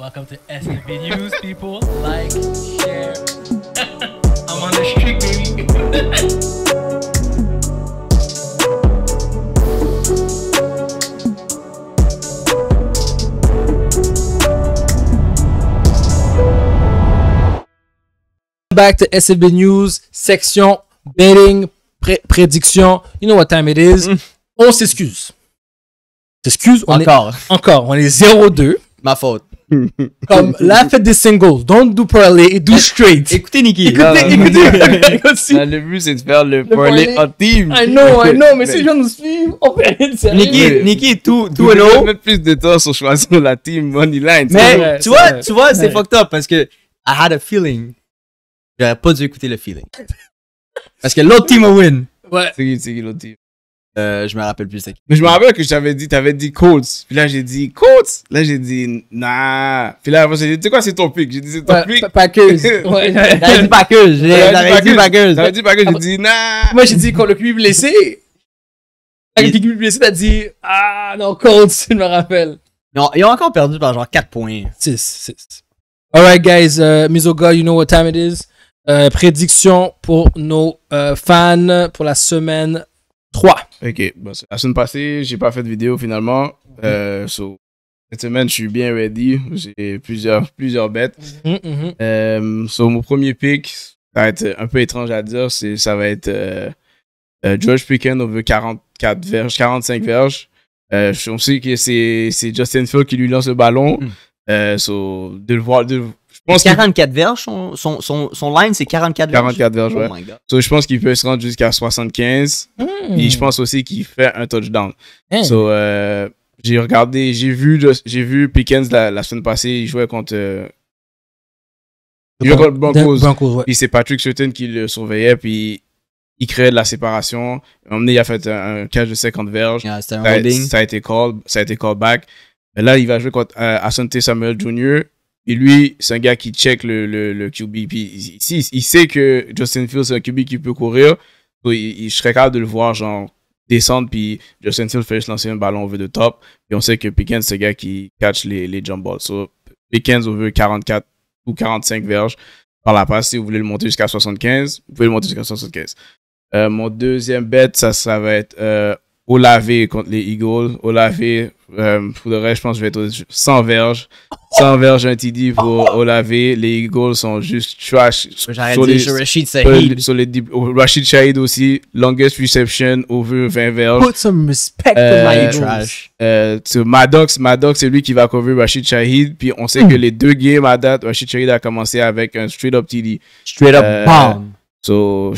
Welcome to SFB News, people. Like, share. I'm on the street, baby. back to SFB News, section betting, prédiction. You know what time it is. Mm. On s'excuse. S'excuse, encore. encore. On est 0-2. Ma faute. Comme Laugh at the singles. Don't do parlay do straight. Écoutez Niki Écoutez, non, ah, écoutez. Ah, le but, c'est de faire le, le parlay en team. I know, I know, mais si les gens nous suivent, on fait rien de sérieux. tout, tout hello. mettre plus de temps sur choisir la team Moneyline. Mais tu, vois, tu vois, c'est fucked up parce que I had a feeling. J'aurais pas dû écouter le feeling. Parce que l'autre team a win. Ouais. C'est c'est qui l'autre team? Euh, je me rappelle plus c'est qui. Mais je me rappelle que j'avais t'avais dit, t'avais dit Colts. Puis là, j'ai dit Colts. Là, j'ai dit nah. Puis là, j'ai dit, tu sais quoi, c'est ton pic. J'ai dit, c'est ton pic. Packers. j'avais dit Packers. J'avais dit Packers. J'avais dit J'ai dit nah. Moi, j'ai dit quand le QB blessé. Quand le QB blessé, t'as dit ah non, Colts, je me rappelle. Ils ont, encore perdu par genre 4 points. 6, 6. Alright, guys. Uh, you know what time it is. Euh, prédiction pour nos euh, fans pour la semaine 3. Ok. la semaine passée, j'ai pas fait de vidéo finalement. Mhm. Euh, cette semaine, je suis bien ready. J'ai plusieurs, plusieurs bêtes. Mhm, mhm. euh, sur mon premier pick, ça va être un peu étrange à dire. Ça va être euh, George Pickens veut 44 verges, 45 verges. on sait que c'est Justin Field qui lui lance le ballon. Hmm. Euh, de le voir, de, 44 verges, son, son, son, line, c'est 44 verges. 44 verges, oh ouais. je pense qu'il peut se rendre jusqu'à 75. Et hmm. je pense aussi qu'il fait un touchdown. Donc hmm. euh, j'ai regardé, j'ai vu, j'ai vu Pickens la, semaine passée, il jouait contre. Euh, il jouait contre Broncos. c'est Patrick Sutton qui le surveillait, puis il créait de la séparation. il a fait un, un catch de 50 verges. ça, a, été call, ça a été call Mais là, il va jouer contre euh, Asante Samuel Jr et lui, c'est un gars qui check le, le, le QB. Puis il, il, sait que Justin Fields, c'est un QB qui peut courir. il, je serais capable de le voir, genre, descendre. Puis Justin Fields fait juste lancer un ballon over de top. Et on sait que Pickens, c'est un gars qui catch les, les jump balls. So, Pickens, on veut 44 ou 45 verges par la passe. Si vous voulez le monter jusqu'à 75, vous pouvez le monter jusqu'à 75. Euh, mon deuxième bet, ça, ça va être euh, Olave contre les Eagles. Olave, euh, pour le reste, je pense que je vais être sans verge. Sans verge, un TD pour Olavé. Les Eagles sont juste trash. J'arrête Rashid Shahid. Sur les, oh, Rashid Shahid aussi. Longest reception over 20 verges. Put respect my euh, Trash. Euh, Maddox, Maddox, c'est lui qui va couvrir Rashid Shahid. Puis on sait que hmm. les deux games à date, Rashid Shahid a commencé avec un straight up TD. Straight up bomb. So,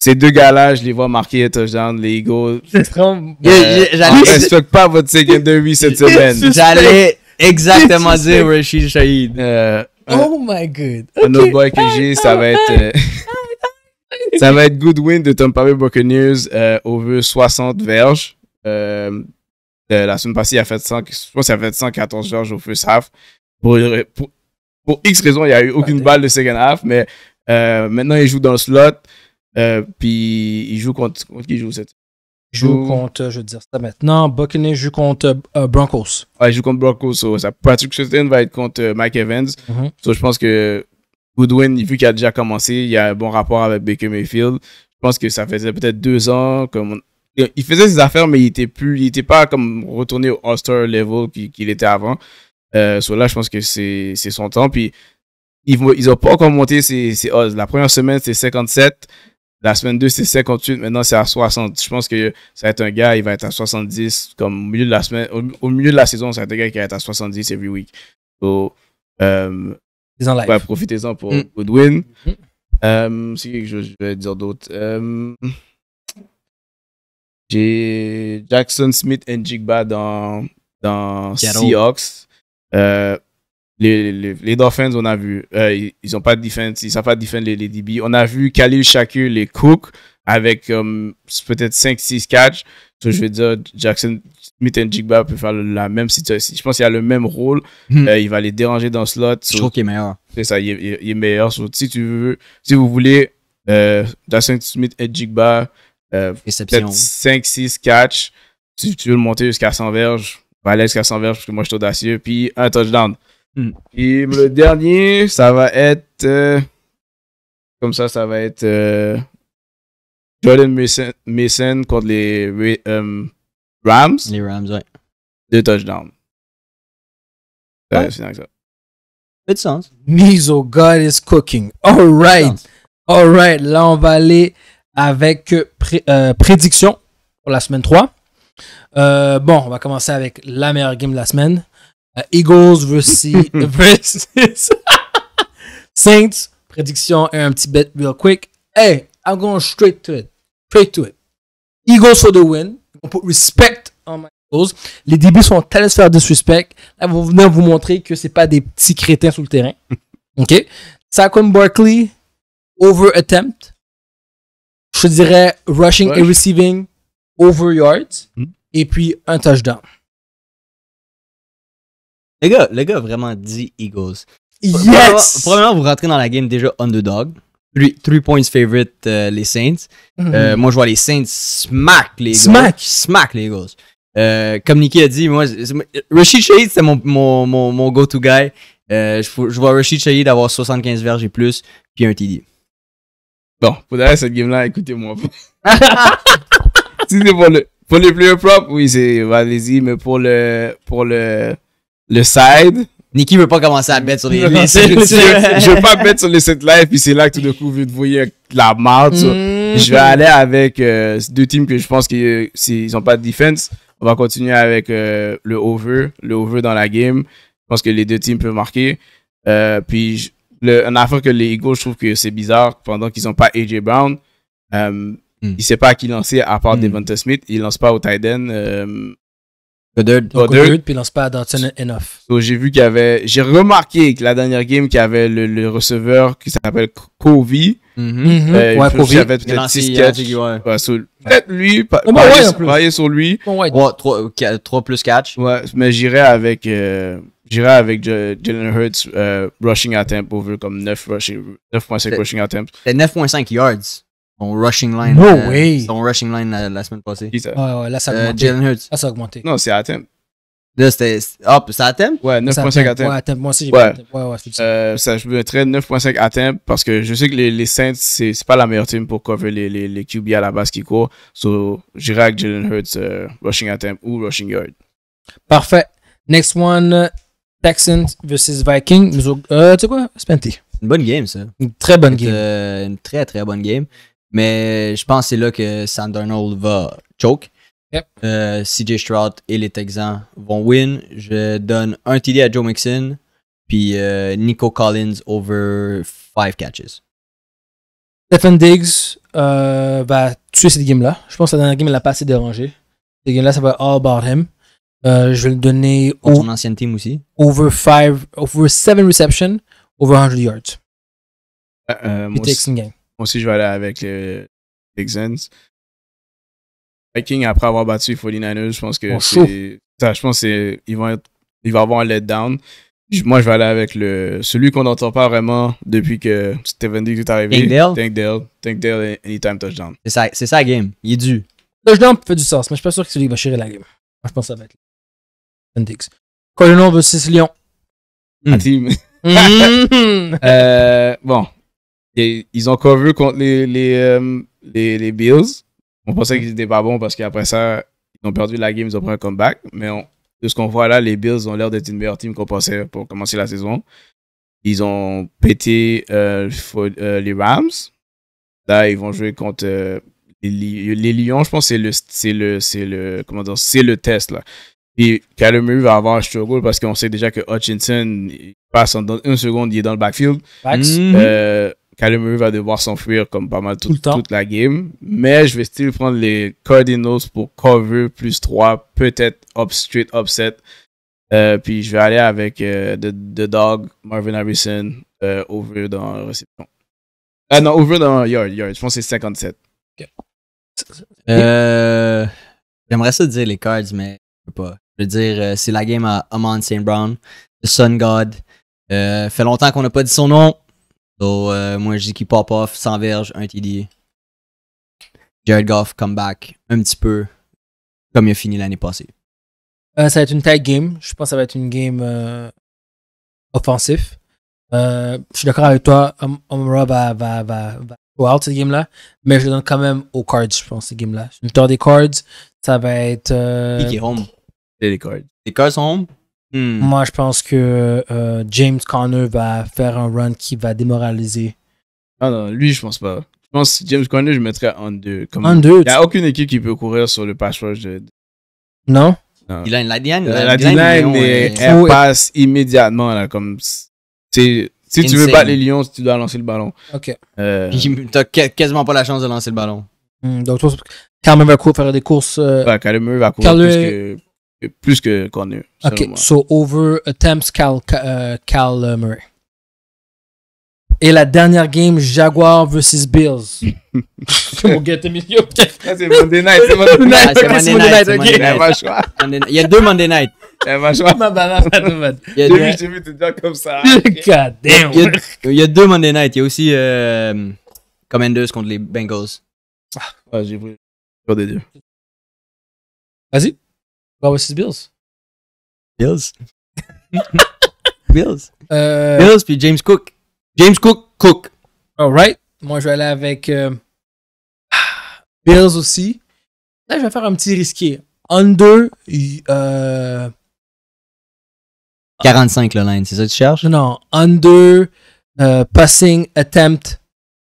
ces deux gars-là, je les vois marquer les touchdown, les Eagles. C'est ne euh, respecte pas votre demi cette semaine. J'allais exactement dire Rashid Shahid. Euh, oh my god. Un autre boy que j'ai, ça va être. Euh, ça va être Goodwin de Tom Bay Buccaneers au over 60 verges. la semaine passée, il a fait 100, je pense fait 114 verges au first half. Pour, pour, pour X raison, il n'y a eu aucune ah, balle de second half, mais maintenant il joue dans le slot. Euh, puis il joue contre, contre qui joue cette joue contre, je veux dire ça maintenant, Buccaneers joue contre euh, Broncos. Ouais, il joue contre Broncos. ça, Patrick Sutton va être contre euh, Mike Evans. Mm-hmm. je pense que Goodwin, vu qu'il a déjà commencé, il a un bon rapport avec Baker Mayfield. Je pense que ça faisait peut-être deux ans. Comme Il faisait ses affaires, mais il était plus, il était pas comme retourné au All-Star level qu'il était avant. Euh, là, je pense que c'est son temps. Puis, ils n'ont pas encore monté ses, ses odds. La première semaine, c'est 57. La semaine 2, c'est 58. Maintenant, c'est à 60. Je pense que ça va être un gars, il va être à 70. Comme au milieu de la semaine, au, milieu de la saison, c'est un gars qui va être à 70 every week. Euh, profitez-en pour Goodwin. Mm. Mm-hmm. Euh, c'est quelque chose que je vais dire d'autre. Euh, j'ai Jackson Smith et Jigba dans, dans Seahawks. Euh, les, les, Dolphins, on a vu, euh, ils n'ont pas de defense, ils savent pas défendre les, les DB. On a vu Khalil Shakir, les Cook, avec um, peut-être 5-6 catch. je veux dire, Jackson Smith et Jigba peut faire la même situation. Je pense qu'il a le même rôle. Hmm. Euh, il va les déranger dans le slot. je trouve qu'il est meilleur. C'est ça, il est, meilleur. si tu veux, si vous voulez, euh, Jackson Smith et Jigba, peut-être 5-6 catch. Si tu veux le monter jusqu'à 100 verges, va aller jusqu'à 100 verges parce que moi je suis audacieux. Puis un touchdown. Et hmm. le dernier, ça va être. Euh, comme ça, ça va être. Euh, Jordan Mason, contre les euh, Rams. Les Rams, ouais. Deux touchdowns. Ouais. ouais. C'est ça. Fait de sens. Miso hein. God is cooking. Alright. Alright. Là, on va aller avec prédiction pour la semaine 3. bon, on va commencer avec la meilleure game de la semaine. Euh, Eagles versus, Saints. Prédiction et un petit bet real quick. Hey, I'm going straight to it. Straight to it. Eagles for the win. On put respect on my Eagles. Les débuts sont tellement de faire disrespect. Là, vous venez vous montrer que c'est pas des petits crétins sur le terrain. OK? Saquon Barkley, over attempt. Je dirais rushing and et receiving, over yards. Hmm. Et puis un touchdown. Les gars, le gars a vraiment dit Eagles. Yes! Premièrement, vous rentrez dans la game déjà underdog. 3 points favorite, euh, les Saints. Mm-hmm. Euh, moi, je vois les Saints smack les Eagles. Smack! Smack les Eagles. Euh, comme Niki a dit, moi, Rashid Shahid, c'est mon, mon, mon, go-to guy. Je, vois Rashid Shahid avoir 75 verges et plus, puis un TD. Bon, pour d'ailleurs cette game-là, écoutez-moi. si c'est pour le, pour les player prop, oui, c'est, allez-y, mais pour le, pour le, le side. Nikki veut pas commencer à mettre sur les, je, veux pas mettre sur les set live, puis c'est là que tout d'un coup, vous voyez la marde. Mm. Je vais aller avec euh, deux teams que je pense qu'ils s'ils ont pas de defense. On va continuer avec euh, le over, le over dans la game. Je pense que les deux teams peuvent marquer. Euh, puis, le, affaire que les Eagles, je trouve que c'est bizarre, pendant qu'ils n'ont pas AJ Brown, ils euh, mm. il sait pas à qui lancer à part mm. Devonta Smith. Il lance pas au tight end. Puis pas So, j'ai vu qu'il y avait. J'ai remarqué que la dernière game, qu'il y avait le, receveur qui s'appelle Kovi mm-hmm. mm-hmm. euh, peut-être 6 lui. sur lui. 3, plus catch. Ouais, mais j'irai avec. Euh, avec Jalen Hurts euh, rushing attempt over comme 9 rushing, 9.5 rushing attempts. C'est 9.5 yards. Son rushing line. No euh, Son rushing line la, semaine passée. Qui ça? ouais, là, euh, ça a augmenté. Non, c'est à Là, c'était. Hop, oh, c'est Ouais, 9.5 à Ouais, Moi aussi, j'ai ouais. ouais, ouais, ça. Euh, ça, je mettrais 9.5 atteint parce que je sais que les, Saints, c'est pas la meilleure team pour cover les, les, les QB à la base qui courent. So, j'irai avec Jalen Hurts, euh, rushing attempt ou rushing yard. Parfait. Next one, Texans versus Vikings. Euh, tu sais quoi? Spenty. une bonne game, ça. Une très bonne game. une très, très bonne game. Mais je pense que c'est là que Sam Darnold va choke. Euh, CJ Stroud et les Texans vont win. Je donne un TD à Joe Mixon, puis euh, Nico Collins over 5 catches. Stephen Diggs euh, va tuer cette game-là. Je pense que la dernière game, elle a pas assez dérangé. Cette game-là, ça va all about him. je vais le donner au, son ancienne team aussi. Over 5, over 7 receptions, over 100 yards. Euh, game aussi, je vais aller avec les Texans. Viking, après avoir battu les 49 je pense que c'est. Je pense qu'ils vont, ils avoir un letdown. Moi, je vais aller avec le, celui qu'on n'entend pas vraiment depuis que Steven Diggs est arrivé. Tankdale. Tankdale. Tankdale, anytime touchdown. C'est ça, c'est game. Il est dû. Touchdown fait du sens, mais je suis pas sûr que celui qui va chier la game. Moi, je pense que ça va être Colonel versus Lyon. Mm. team. Hmm. Euh, bon, ils ont cover contre les, euh, les, les, Bills. On pensait qu'ils n'étaient pas bons parce qu'après ça, ils ont perdu la game, ils ont pris un comeback. Mais de ce qu'on voit là, les Bills ont l'air d'être une meilleure team qu'on pensait pour commencer la saison. Ils ont pété euh, euh, les Rams. Là, ils vont jouer contre les, Lions. Je pense que c'est le, le, c'est le test là. Et va avoir un struggle parce qu'on sait déjà que Hutchinson passe en dans une seconde, il est dans le backfield. Kyler va devoir s'enfuir comme pas mal toute la game. Mais je vais still prendre les Cardinals pour cover plus 3, peut-être up, straight upset. Euh, puis je vais aller avec euh, the, Dog, Marvin Harrison, euh, over dans réception. Ah non, over dans yard, yard. Je pense que c'est 57. Euh, j'aimerais ça dire les cards, mais je peux pas. Je veux dire, c'est la game à Amon St. Brown, The Sun God. fait longtemps qu'on n'a pas dit son nom. Donc euh, moi, je dis qu'il pop off, sans verge, un TD. Jared Goff, comeback, un petit peu comme il a fini l'année passée. Euh, ça va être une tight game. Je pense que ça va être une game euh, offensif. je suis d'accord avec toi. Omra va, va, va, out cette game-là. Mais je donne quand même aux cards, je pense, cette game-là. Une tour des cards. Ça va être. Qui est home? C'est les cards. Les cards sont home? Hmm. Moi, je pense que euh, James Conner va faire un run qui va démoraliser. Ah non, lui, je pense pas. Je pense que James Conner, je mettrais en deux. En deux. Il n'y a aucune équipe qui peut courir sur le pass rush de. Non? Il a une line, euh, La d mais euh, elle passe immédiatement. Là, comme... Si tu veux battre les Lions, tu dois lancer le ballon. Ok. Euh... T'as quasiment pas la chance de lancer le ballon. Hmm, donc, quand même, va faire des courses. Euh... va courir. que plus que connu. OK, so over attempts Cal, uh, Murray. Et la dernière game, Jaguar versus Bills. Mon gars, t'es mignon. C'est Monday Night. C'est Monday Night. C'est Monday Night. Il y a deux Monday Night. Il y a J'ai vu, j'ai vu, t'es déjà comme ça. God damn. Il y, a, deux Monday Night. Il y a aussi euh, Commanders contre les Bengals. Ah, j'ai voulu. des deux. Vas-y. What was Bills? Bills. Bills. Euh, bills, puis James Cook. James Cook, Cook. All right. Moi, je vais aller avec euh, Bills aussi. Là, je vais faire un petit risqué. Under. Euh... 45 le line, c'est ça que tu cherches? Non, under euh, passing attempt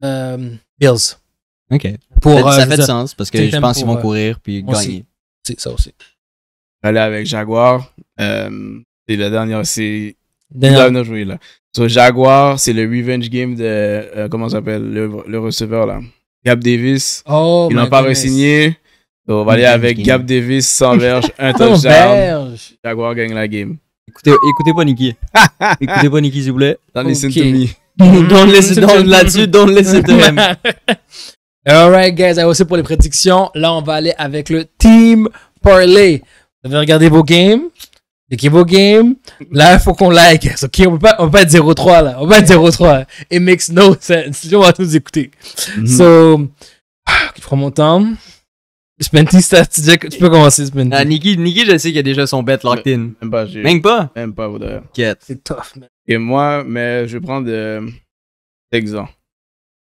Bills. OK. Pour, ça fait, sens parce que je pense qu'ils vont courir puis gagner. C'est ça aussi va avec Jaguar. Euh, c'est la dernière. C'est. Dernière joué là. So, Jaguar, c'est le revenge game de. Euh, comment ça s'appelle le, receveur là Gab Davis. Oh, Ils n'ont pas re-signé. on va aller avec Gab Davis, sans verge, un touchdown. Jaguar gagne la game. Écoutez, écoutez pas Nicky. écoutez pas Nicky, s'il vous plaît. Don't listen to me. don't listen, là-dessus, don't listen to All right, guys, c'est pour les prédictions. Là, on va aller avec le team parlay. Vous avez regardé vos games. C'est vos games. Là, il faut qu'on like. on peut pas, on peut être 0-3, là. On peut être 0-3. It makes no sense. on va tous écouter. Mm-hmm. So, ah, je prends mon temps. Spenty, tu peux commencer, Spenty. Ah, Niki, Niki, je sais qu'il y a déjà son bet locked in. Même pas. Même pas? Même pas, d'ailleurs. C'est tough, man. Et moi, mais je vais prendre Texan. Euh,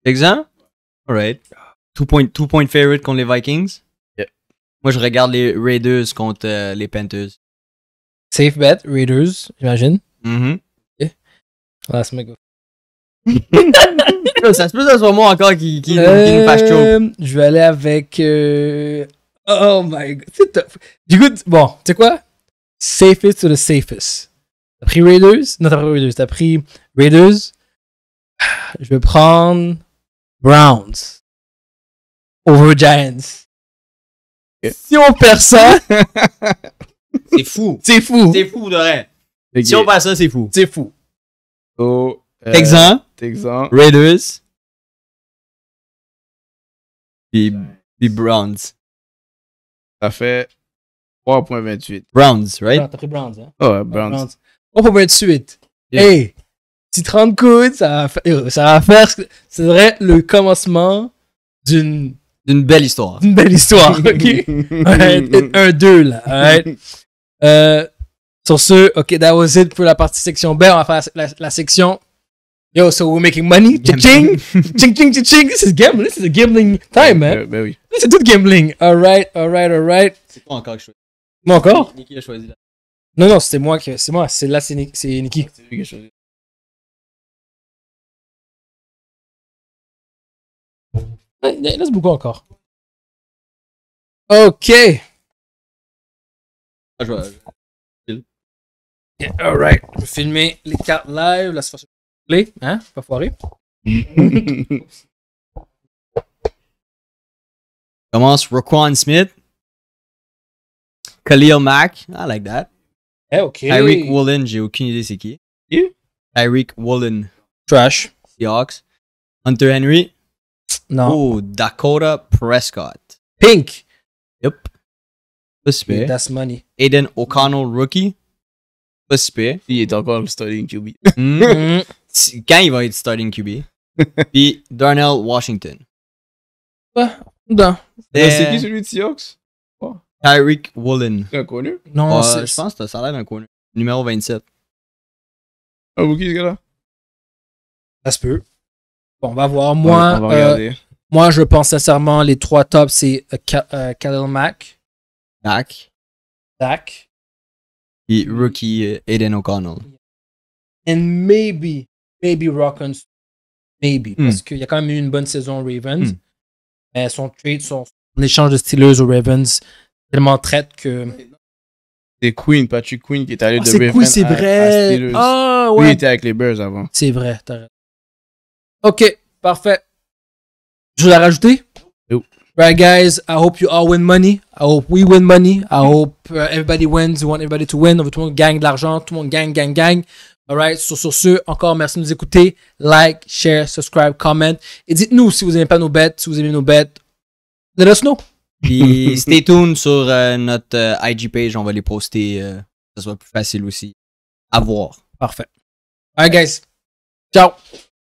Texan? Alright. Two points favorite contre les Vikings. Moi, je regarde les Raiders contre euh, les Panthers. Safe bet, Raiders, j'imagine. Mm -hmm. okay. ah, ça se peut que ce soit moi encore qui, qui, qui nous euh, fasse chaud. Je vais aller avec. Euh, oh my god. c'est top. Du coup, bon, tu sais quoi? Safest to the safest. T'as pris Raiders? Non, t'as pas pris Raiders. T'as pris Raiders. Je vais prendre Browns. Over Giants. Si on perd ça. c'est fou. C'est fou. C'est euh, fou, de vrai. Si on perd ça, c'est fou. C'est fou. Texan. Raiders. Puis, Browns. Ça fait 3.28. Browns, right? T'as pris Browns, hein? Oh, Browns. 3.28. Yeah. Hey! Si 30 coudes, ça va, faire, ça va faire, c'est vrai, le commencement d'une d'une belle histoire. Une belle histoire, ok? Un, deux, là, euh, sur ce, ok, that was it pour la partie section B. On va faire la, section Yo, so we're making money. ching Ching, ching, ching, This is gambling. This is a gambling time, man. Ben, ben is oui. C'est tout gambling. Alright, alright, alright. C'est toi encore que je choisis. Moi encore? Niki a choisi là. Non, non, c'était moi qui. C'est moi. C'est là, c'est C'est Niki. qui a choisi. Il Laisse beaucoup encore. Ok. Ah, je vais. alright. Je vais filmer les cartes live, la situation. Hein? Pas foiré. Commence Roquan Smith. Khalil Mack. I like that. Hey, eh, ok. Tyreek Woolen, j'ai aucune idée c'est qui. You? Tyreek Woolen. Trash. Seahawks. Hunter Henry. No. Ooh, Dakota Prescott. Pink. Yep. Păspe. That's money. Aiden O'Connell rookie. Păspe. Fie Dakota starting QB. mm-hmm. Can you invite starting QB? Be Darnell Washington. Da. Da. De... C'est qui celui Seahawks? Oh. Tyreek Woolen. C'est un corner? Non, euh, oh, Je pense que ça a l'air d'un corner. Numéro 27. Ah, vous qui ce gars-là? Ça se peut. Bon, on va voir. Moi, euh, moi je pense sincèrement, les trois tops, c'est uh, Khalil Mack. Dak. Et rookie euh, Aiden O'Connell. And maybe, maybe Rockens. Maybe. Hmm. Parce qu'il y a quand même eu une bonne saison au Ravens. Hmm. Mais son trade, son, échange de Steelers aux Ravens, tellement traite que. C'est Queen, Patrick Queen qui est allé ah, de Ravens. C'est Queen, c'est vrai. Oui, ah, il était avec les Bears avant. C'est vrai, t'as raison. OK, parfait. Je la rajouter. Right, guys, I hope you all win money. I hope we win money. I hope uh, everybody wins. We want everybody to win. On veut tout le monde gagne de l'argent. Tout le monde gagne, gagne, gagne. Alright, sur, sur ce, encore merci de nous écouter. Like, share, subscribe, comment. Et dites-nous si vous n'aimez pas nos bêtes, si vous aimez nos bêtes. Let us know. Puis stay tuned sur euh, notre euh, IG page, on va les poster. ça euh, sera plus facile aussi à voir. Parfait. Alright guys. Ciao.